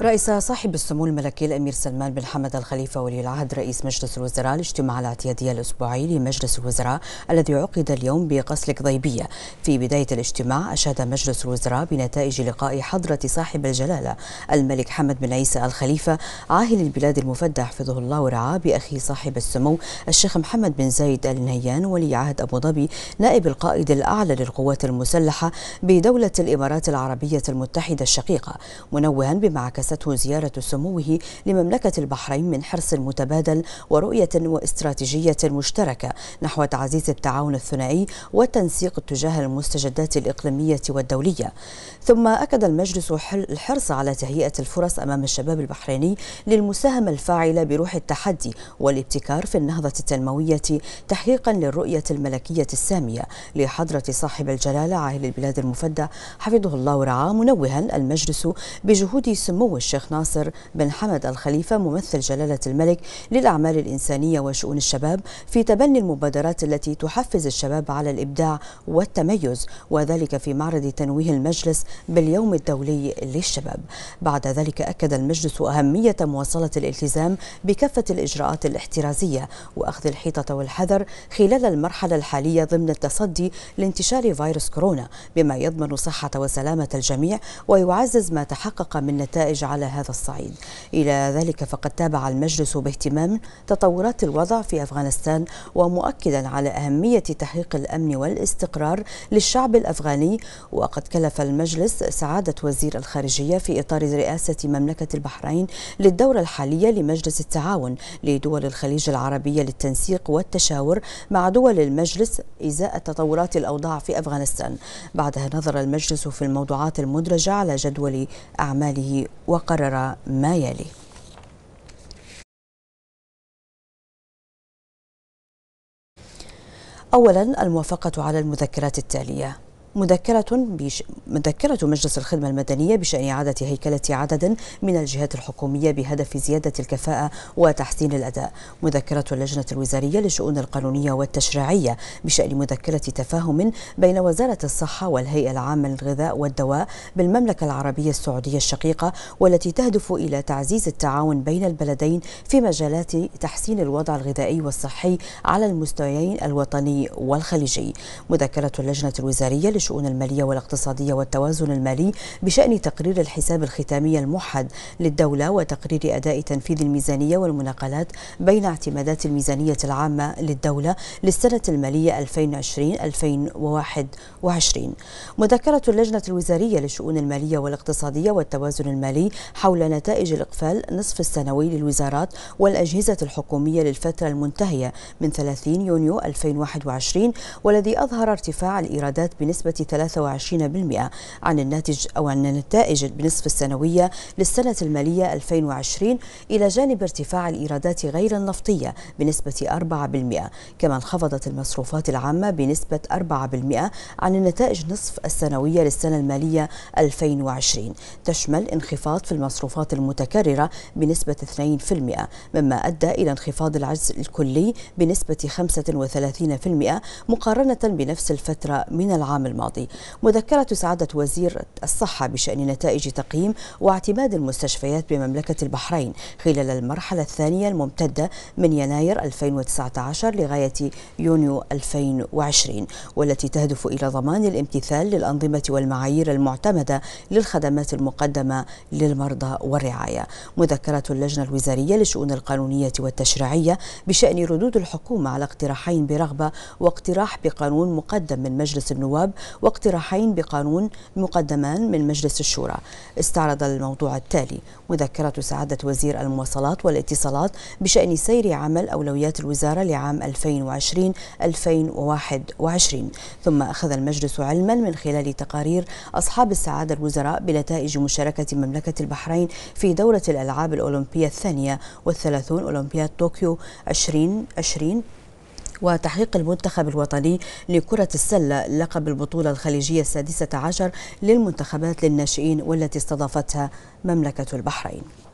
رئيس صاحب السمو الملكي الامير سلمان بن حمد الخليفه ولي العهد رئيس مجلس الوزراء الاجتماع الاعتيادي الاسبوعي لمجلس الوزراء الذي عقد اليوم بقصر قضيبيه. في بدايه الاجتماع اشاد مجلس الوزراء بنتائج لقاء حضره صاحب الجلاله الملك حمد بن عيسى الخليفه عاهل البلاد المفدى حفظه الله ورعاه باخي صاحب السمو الشيخ محمد بن زايد ال نهيان ولي عهد ابو ظبي نائب القائد الاعلى للقوات المسلحه بدوله الامارات العربيه المتحده الشقيقه منوها بمعك عكسته زيارة سموه لمملكة البحرين من حرص متبادل ورؤية واستراتيجية مشتركة نحو تعزيز التعاون الثنائي والتنسيق تجاه المستجدات الإقليمية والدولية ثم أكد المجلس الحرص على تهيئة الفرص أمام الشباب البحريني للمساهمة الفاعلة بروح التحدي والابتكار في النهضة التنموية تحقيقا للرؤية الملكية السامية لحضرة صاحب الجلالة عاهل البلاد المفدى حفظه الله ورعاه منوها المجلس بجهود سمو سمو الشيخ ناصر بن حمد الخليفة ممثل جلالة الملك للأعمال الإنسانية وشؤون الشباب في تبني المبادرات التي تحفز الشباب على الإبداع والتميز وذلك في معرض تنويه المجلس باليوم الدولي للشباب بعد ذلك أكد المجلس أهمية مواصلة الالتزام بكافة الإجراءات الاحترازية وأخذ الحيطة والحذر خلال المرحلة الحالية ضمن التصدي لانتشار فيروس كورونا بما يضمن صحة وسلامة الجميع ويعزز ما تحقق من نتائج على هذا الصعيد إلى ذلك فقد تابع المجلس باهتمام تطورات الوضع في أفغانستان ومؤكدا على أهمية تحقيق الأمن والاستقرار للشعب الأفغاني وقد كلف المجلس سعادة وزير الخارجية في إطار رئاسة مملكة البحرين للدورة الحالية لمجلس التعاون لدول الخليج العربية للتنسيق والتشاور مع دول المجلس إزاء تطورات الأوضاع في أفغانستان بعدها نظر المجلس في الموضوعات المدرجة على جدول أعماله وقرر ما يلي أولا الموافقة على المذكرات التالية مذكرة, بش... مذكرة مجلس الخدمة المدنية بشأن إعادة هيكلة عدد من الجهات الحكومية بهدف زيادة الكفاءة وتحسين الأداء مذكرة اللجنة الوزارية للشؤون القانونية والتشريعية بشأن مذكرة تفاهم بين وزارة الصحة والهيئة العامة للغذاء والدواء بالمملكة العربية السعودية الشقيقة والتي تهدف إلى تعزيز التعاون بين البلدين في مجالات تحسين الوضع الغذائي والصحي على المستويين الوطني والخليجي مذكرة اللجنة الوزارية الشؤون المالية والاقتصادية والتوازن المالي بشأن تقرير الحساب الختامي الموحد للدولة وتقرير أداء تنفيذ الميزانية والمناقلات بين اعتمادات الميزانية العامة للدولة للسنة المالية 2020-2021 مذكرة اللجنة الوزارية للشؤون المالية والاقتصادية والتوازن المالي حول نتائج الإقفال نصف السنوي للوزارات والأجهزة الحكومية للفترة المنتهية من 30 يونيو 2021 والذي أظهر ارتفاع الإيرادات بنسبة بنسبة 23% عن الناتج أو عن النتائج بنصف السنوية للسنة المالية 2020 إلى جانب ارتفاع الإيرادات غير النفطية بنسبة 4% كما انخفضت المصروفات العامة بنسبة 4% عن النتائج نصف السنوية للسنة المالية 2020 تشمل انخفاض في المصروفات المتكررة بنسبة 2% مما أدى إلى انخفاض العجز الكلي بنسبة 35% مقارنة بنفس الفترة من العام الماضي الماضي مذكرة سعادة وزير الصحة بشأن نتائج تقييم واعتماد المستشفيات بمملكة البحرين خلال المرحلة الثانية الممتدة من يناير 2019 لغاية يونيو 2020 والتي تهدف إلى ضمان الامتثال للأنظمة والمعايير المعتمدة للخدمات المقدمة للمرضى والرعاية مذكرة اللجنة الوزارية للشؤون القانونية والتشريعية بشأن ردود الحكومة على اقتراحين برغبة واقتراح بقانون مقدم من مجلس النواب واقتراحين بقانون مقدمان من مجلس الشورى استعرض الموضوع التالي مذكرة سعادة وزير المواصلات والاتصالات بشأن سير عمل أولويات الوزارة لعام 2020-2021 ثم أخذ المجلس علما من خلال تقارير أصحاب السعادة الوزراء بنتائج مشاركة مملكة البحرين في دورة الألعاب الأولمبية الثانية والثلاثون أولمبياد طوكيو 2020 وتحقيق المنتخب الوطني لكرة السلة لقب البطولة الخليجية السادسة عشر للمنتخبات للناشئين والتي استضافتها مملكة البحرين